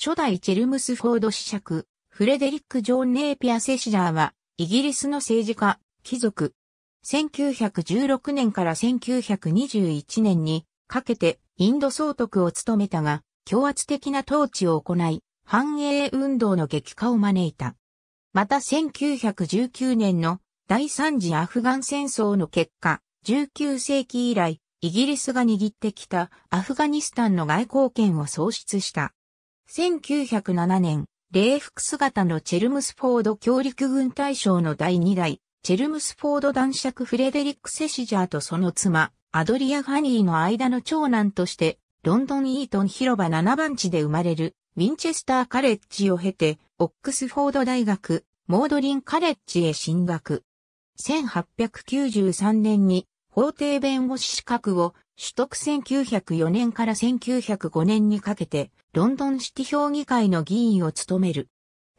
初代チェルムスフォード子爵、フレデリック・ジョン・ネーピア・セシダーは、イギリスの政治家、貴族。1916年から1921年にかけてインド総督を務めたが、強圧的な統治を行い、繁栄運動の激化を招いた。また1919年の第三次アフガン戦争の結果、19世紀以来、イギリスが握ってきたアフガニスタンの外交権を喪失した。1907年、礼服姿のチェルムスフォード協力軍大将の第2代、チェルムスフォード男爵フレデリック・セシジャーとその妻、アドリア・ファニーの間の長男として、ロンドン・イートン広場7番地で生まれる、ウィンチェスター・カレッジを経て、オックスフォード大学、モードリン・カレッジへ進学。1893年に法廷弁護士資格を取得1904年から1905年にかけて、ロンドンシティ評議会の議員を務める。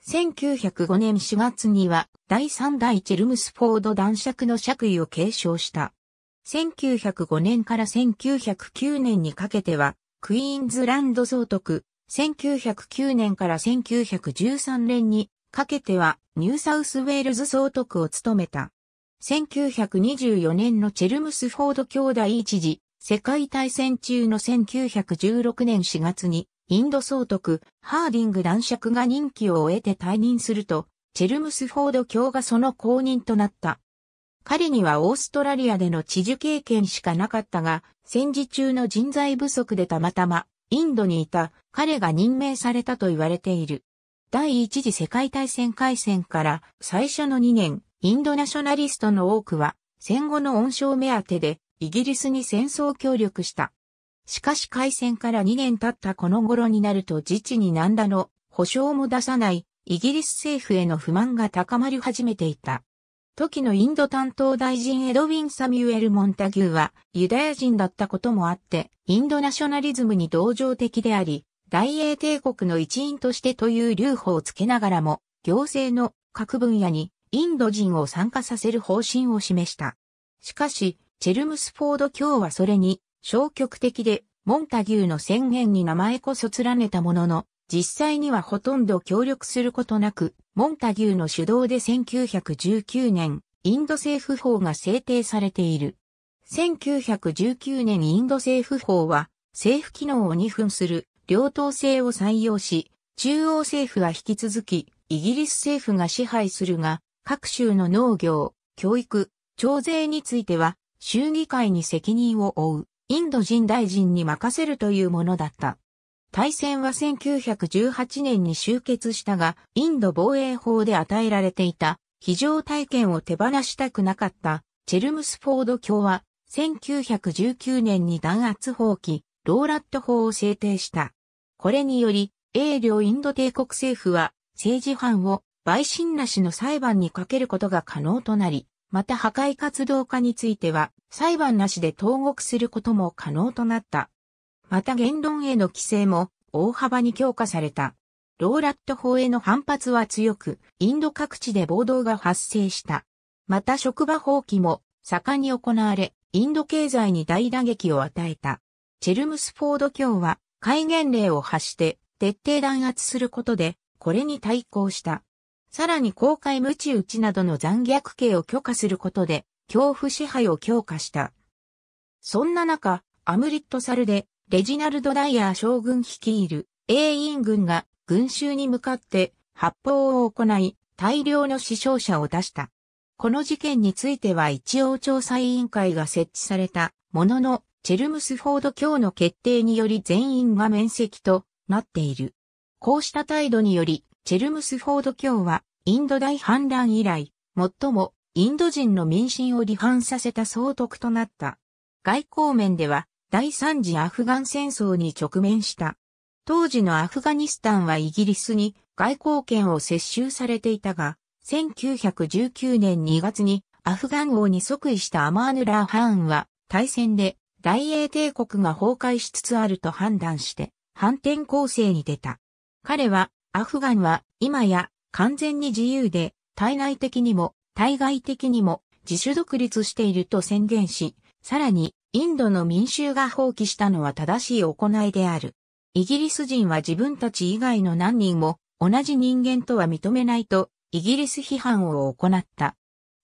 1905年4月には、第3代チェルムスフォード男爵の爵位を継承した。1905年から1909年にかけては、クイーンズランド総督、1909年から1913年にかけては、ニューサウスウェールズ総督を務めた。1924年のチェルムスフォード兄弟一時、世界大戦中の1916年4月に、インド総督、ハーディング男爵が任期を終えて退任すると、チェルムスフォード卿がその後任となった。彼にはオーストラリアでの知事経験しかなかったが、戦時中の人材不足でたまたま、インドにいた彼が任命されたと言われている。第一次世界大戦開戦から最初の2年、インドナショナリストの多くは、戦後の恩賞目当てでイギリスに戦争協力した。しかし開戦から2年経ったこの頃になると自治に何らの保証も出さないイギリス政府への不満が高まり始めていた。時のインド担当大臣エドウィン・サミュエル・モンタギューはユダヤ人だったこともあって、インドナショナリズムに同情的であり、大英帝国の一員としてという留保をつけながらも、行政の各分野にインド人を参加させる方針を示した。しかし、チェルムスフォード卿はそれに消極的で、モンタギューの宣言に名前こそ連ねたものの、実際にはほとんど協力することなく、モンタギューの主導で1919年、インド政府法が制定されている。1919年インド政府法は、政府機能を二分する両党制を採用し、中央政府は引き続き、イギリス政府が支配するが、各州の農業、教育、徴税については、衆議会に責任を負うインド人大臣に任せるというものだった。大戦は1918年に終結したが、インド防衛法で与えられていた非常体験を手放したくなかったチェルムスフォード卿は1919年に弾圧法規、ローラット法を制定した。これにより、英領インド帝国政府は政治犯を陪審なしの裁判にかけることが可能となり、また破壊活動家については、裁判なしで投獄することも可能となった。また言論への規制も大幅に強化された。ローラット法への反発は強く、インド各地で暴動が発生した。また職場放棄も盛んに行われ、インド経済に大打撃を与えた。チェルムスフォード教は戒厳令を発して徹底弾圧することで、これに対抗した。さらに公開無知打ちなどの残虐刑を許可することで、恐怖支配を強化した。そんな中、アムリットサルで、レジナルド・ダイヤー将軍率いる、英員軍が群衆に向かって発砲を行い、大量の死傷者を出した。この事件については一応調査委員会が設置されたものの、チェルムスフォード教の決定により全員が免責となっている。こうした態度により、チェルムスフォード教は、インド大反乱以来、最もインド人の民心を離反させた総督となった。外交面では、第三次アフガン戦争に直面した。当時のアフガニスタンはイギリスに外交権を接収されていたが、1919年2月にアフガン王に即位したアマーヌラー・ハーンは、大戦で大英帝国が崩壊しつつあると判断して、反転攻勢に出た。彼はアフガンは今や完全に自由で対内的にも対外的にも自主独立していると宣言し、さらにインドの民衆が放棄したのは正しい行いである。イギリス人は自分たち以外の何人も同じ人間とは認めないとイギリス批判を行った。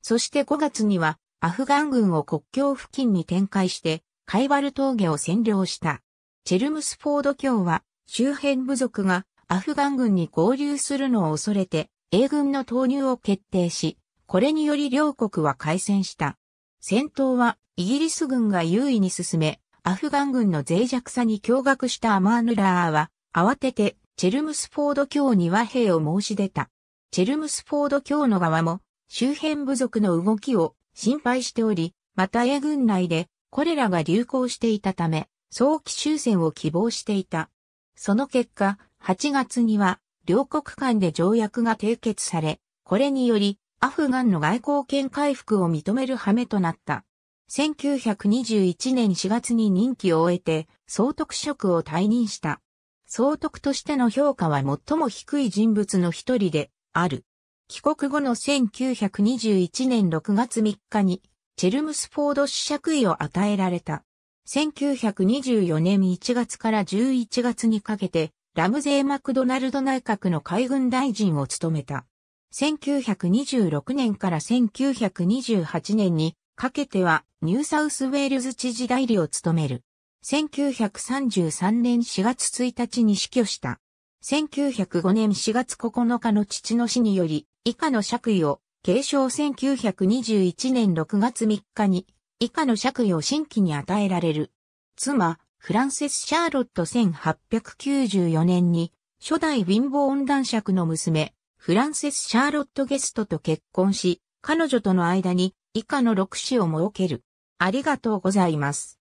そして5月にはアフガン軍を国境付近に展開してカイバル峠を占領した。チェルムスフォード教は周辺部族がアフガン軍に合流するのを恐れて、英軍の投入を決定し、これにより両国は開戦した。戦闘はイギリス軍が優位に進め、アフガン軍の脆弱さに驚愕したアマーヌラーは、慌ててチェルムスフォード教に和平を申し出た。チェルムスフォード教の側も周辺部族の動きを心配しており、また英軍内でこれらが流行していたため、早期終戦を希望していた。その結果、8月には両国間で条約が締結され、これによりアフガンの外交権回復を認める羽目となった。1921年4月に任期を終えて総督職を退任した。総督としての評価は最も低い人物の一人である。帰国後の1921年6月3日にチェルムスフォード試着位を与えられた。1924年1月から11月にかけてラムゼー・マクドナルド内閣の海軍大臣を務めた。1926年から1928年にかけてはニューサウスウェールズ知事代理を務める。1933年4月1日に死去した。1905年4月9日の父の死により、以下の爵位を継承1921年6月3日に、以下の爵位を新規に与えられる。妻、フランセス・シャーロット1894年に、初代ウィンボーン男爵の娘、フランセス・シャーロット・ゲストと結婚し、彼女との間に以下の6子を設ける。ありがとうございます。